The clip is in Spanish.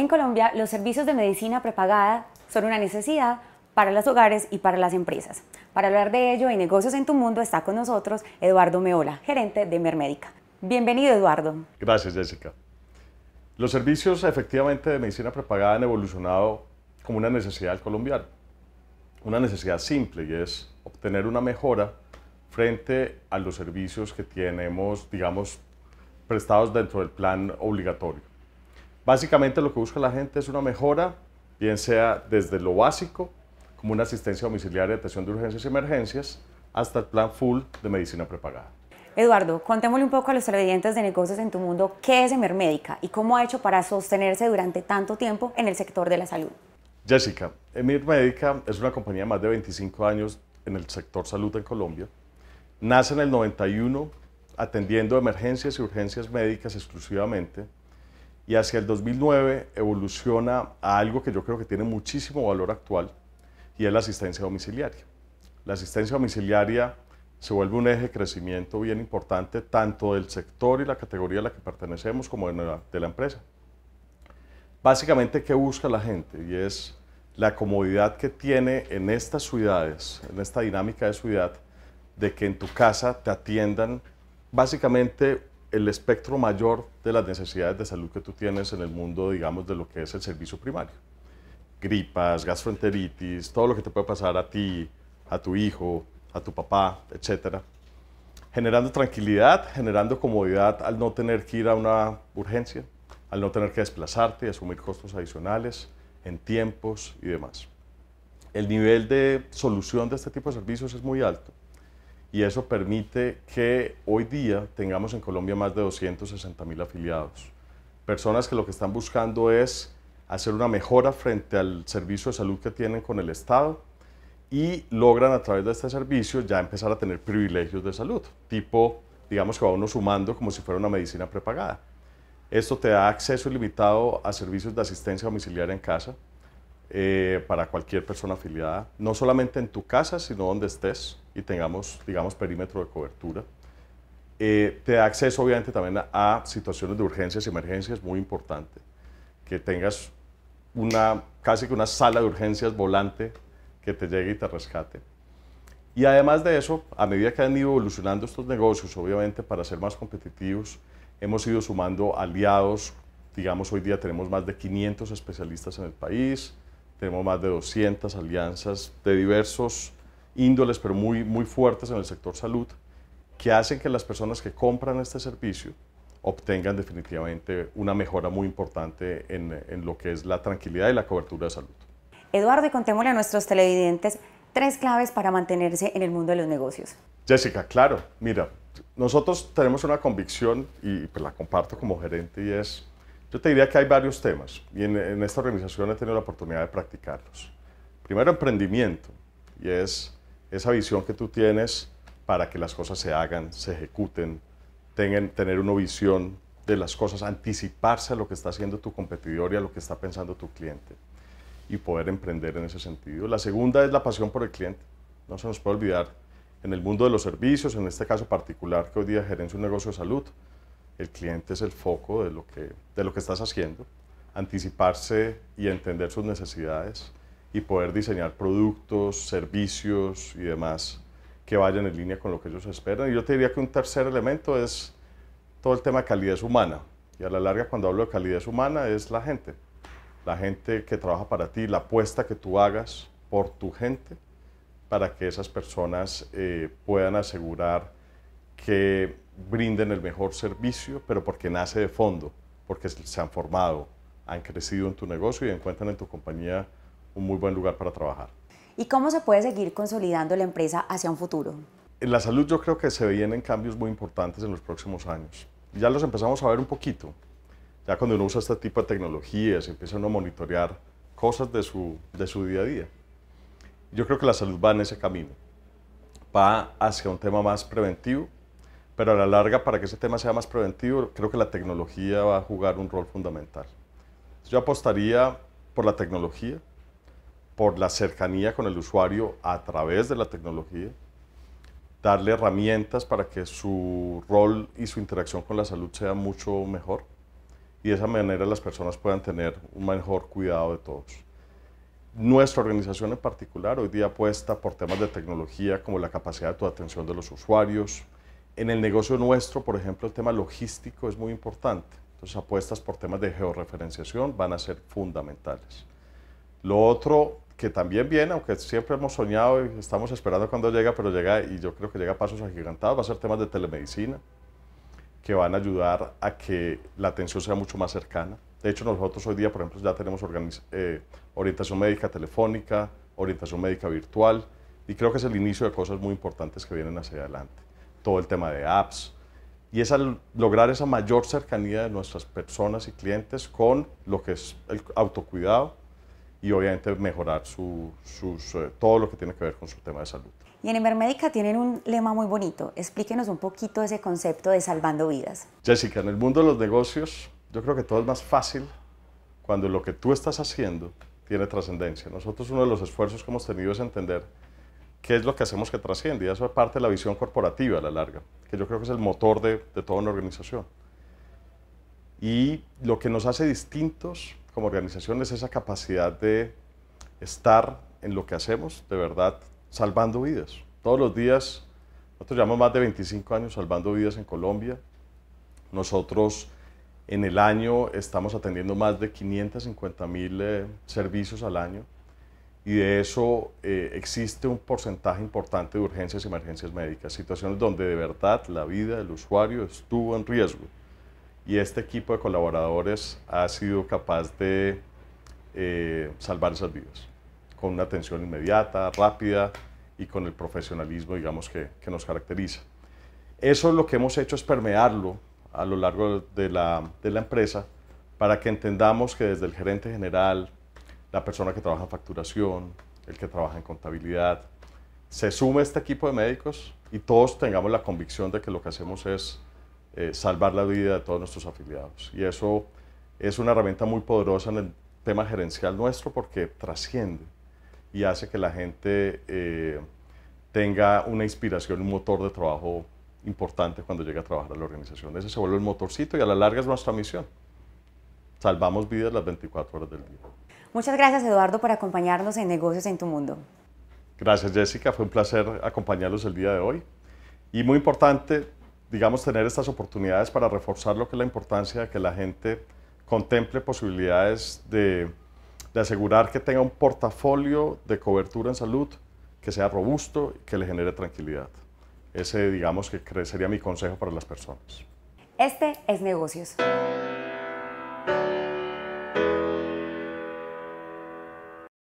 En Colombia, los servicios de medicina prepagada son una necesidad para los hogares y para las empresas. Para hablar de ello y negocios en tu mundo está con nosotros Eduardo Meola, gerente de Mermédica. Bienvenido, Eduardo. Gracias, Jessica. Los servicios efectivamente de medicina prepagada han evolucionado como una necesidad del colombiano. Una necesidad simple y es obtener una mejora frente a los servicios que tenemos, digamos, prestados dentro del plan obligatorio. Básicamente lo que busca la gente es una mejora, bien sea desde lo básico, como una asistencia domiciliaria de atención de urgencias y emergencias, hasta el plan full de medicina prepagada. Eduardo, contémosle un poco a los televidentes de negocios en tu mundo qué es Emermédica y cómo ha hecho para sostenerse durante tanto tiempo en el sector de la salud. Jessica, Emermédica es una compañía de más de 25 años en el sector salud en Colombia. Nace en el 91 atendiendo emergencias y urgencias médicas exclusivamente y hacia el 2009 evoluciona a algo que yo creo que tiene muchísimo valor actual y es la asistencia domiciliaria. La asistencia domiciliaria se vuelve un eje de crecimiento bien importante tanto del sector y la categoría a la que pertenecemos como de la, de la empresa. Básicamente, ¿qué busca la gente? Y es la comodidad que tiene en estas ciudades, en esta dinámica de ciudad, de que en tu casa te atiendan básicamente el espectro mayor de las necesidades de salud que tú tienes en el mundo, digamos, de lo que es el servicio primario. Gripas, gastroenteritis, todo lo que te puede pasar a ti, a tu hijo, a tu papá, etcétera. Generando tranquilidad, generando comodidad al no tener que ir a una urgencia, al no tener que desplazarte y asumir costos adicionales en tiempos y demás. El nivel de solución de este tipo de servicios es muy alto y eso permite que hoy día tengamos en Colombia más de 260 mil afiliados. Personas que lo que están buscando es hacer una mejora frente al servicio de salud que tienen con el Estado y logran a través de este servicio ya empezar a tener privilegios de salud, tipo, digamos que va uno sumando como si fuera una medicina prepagada. Esto te da acceso ilimitado a servicios de asistencia domiciliaria en casa, eh, para cualquier persona afiliada, no solamente en tu casa, sino donde estés y tengamos, digamos, perímetro de cobertura. Eh, te da acceso, obviamente, también a, a situaciones de urgencias y emergencias, muy importante. Que tengas una, casi que una sala de urgencias volante que te llegue y te rescate. Y además de eso, a medida que han ido evolucionando estos negocios, obviamente para ser más competitivos, hemos ido sumando aliados. Digamos, hoy día tenemos más de 500 especialistas en el país, tenemos más de 200 alianzas de diversos índoles, pero muy, muy fuertes en el sector salud, que hacen que las personas que compran este servicio obtengan definitivamente una mejora muy importante en, en lo que es la tranquilidad y la cobertura de salud. Eduardo, contémosle a nuestros televidentes tres claves para mantenerse en el mundo de los negocios. Jessica, claro, mira, nosotros tenemos una convicción y pues la comparto como gerente y es yo te diría que hay varios temas y en, esta organización he tenido la oportunidad de practicarlos. Primero, emprendimiento, y es esa visión que tú tienes para que las cosas se hagan, se ejecuten, tener una visión de las cosas, anticiparse a lo que está haciendo tu competidor y a lo que está pensando tu cliente y poder emprender en ese sentido. La segunda es la pasión por el cliente. No se nos puede olvidar, en el mundo de los servicios, en este caso particular que hoy día gerencia un negocio de salud, el cliente es el foco de lo que, de lo que estás haciendo, anticiparse y entender sus necesidades y poder diseñar productos, servicios y demás que vayan en línea con lo que ellos esperan. Y yo te diría que un tercer elemento es todo el tema de calidez humana. Y a la larga cuando hablo de calidad humana es la gente. La gente que trabaja para ti, la apuesta que tú hagas por tu gente para que esas personas eh, puedan asegurar que brinden el mejor servicio, pero porque nace de fondo, porque se han formado, han crecido en tu negocio y encuentran en tu compañía un muy buen lugar para trabajar. ¿Y cómo se puede seguir consolidando la empresa hacia un futuro? En la salud yo creo que se vienen cambios muy importantes en los próximos años. Ya los empezamos a ver un poquito. Ya cuando uno usa este tipo de tecnologías, empieza uno a monitorear cosas de su, día a día. Yo creo que la salud va en ese camino. Va hacia un tema más preventivo, pero a la larga, para que ese tema sea más preventivo, creo que la tecnología va a jugar un rol fundamental. Yo apostaría por la tecnología, por la cercanía con el usuario a través de la tecnología, darle herramientas para que su rol y su interacción con la salud sea mucho mejor y de esa manera las personas puedan tener un mejor cuidado de todos. Nuestra organización en particular hoy día apuesta por temas de tecnología como la capacidad de atención de los usuarios, en el negocio nuestro, por ejemplo, el tema logístico es muy importante. Entonces, apuestas por temas de georreferenciación van a ser fundamentales. Lo otro que también viene, aunque siempre hemos soñado y estamos esperando cuando llega, pero llega y yo creo que llega a pasos agigantados, va a ser temas de telemedicina que van a ayudar a que la atención sea mucho más cercana. De hecho, nosotros hoy día, por ejemplo, ya tenemos eh, orientación médica telefónica, orientación médica virtual, y creo que es el inicio de cosas muy importantes que vienen hacia adelante todo el tema de apps. Y es lograr esa mayor cercanía de nuestras personas y clientes con lo que es el autocuidado y obviamente mejorar su, eh, todo lo que tiene que ver con su tema de salud. Y en Médica tienen un lema muy bonito. Explíquenos un poquito ese concepto de salvando vidas. Jessica, en el mundo de los negocios, yo creo que todo es más fácil cuando lo que tú estás haciendo tiene trascendencia. Nosotros uno de los esfuerzos que hemos tenido es entender ¿qué es lo que hacemos que trasciende? Y eso es parte de la visión corporativa a la larga, que yo creo que es el motor de, toda una organización. Y lo que nos hace distintos como organización es esa capacidad de estar en lo que hacemos, de verdad, salvando vidas. Todos los días, nosotros llevamos más de 25 años salvando vidas en Colombia. Nosotros en el año estamos atendiendo más de 550 mil eh, servicios al año y de eso eh, existe un porcentaje importante de urgencias y emergencias médicas, situaciones donde de verdad la vida del usuario estuvo en riesgo. Y este equipo de colaboradores ha sido capaz de eh, salvar esas vidas con una atención inmediata, rápida y con el profesionalismo, digamos, que, nos caracteriza. Eso lo que hemos hecho es permearlo a lo largo de la, de la empresa para que entendamos que desde el gerente general, la persona que trabaja en facturación, el que trabaja en contabilidad. Se suma este equipo de médicos y todos tengamos la convicción de que lo que hacemos es eh, salvar la vida de todos nuestros afiliados. Y eso es una herramienta muy poderosa en el tema gerencial nuestro porque trasciende y hace que la gente eh, tenga una inspiración, un motor de trabajo importante cuando llega a trabajar a la organización. Ese se vuelve el motorcito y a la larga es nuestra misión. Salvamos vidas las 24 horas del día. Muchas gracias Eduardo por acompañarnos en Negocios en tu Mundo. Gracias Jessica, fue un placer acompañarlos el día de hoy. Y muy importante, digamos, tener estas oportunidades para reforzar lo que es la importancia de que la gente contemple posibilidades de, asegurar que tenga un portafolio de cobertura en salud que sea robusto y que le genere tranquilidad. Ese, digamos, que sería mi consejo para las personas. Este es Negocios.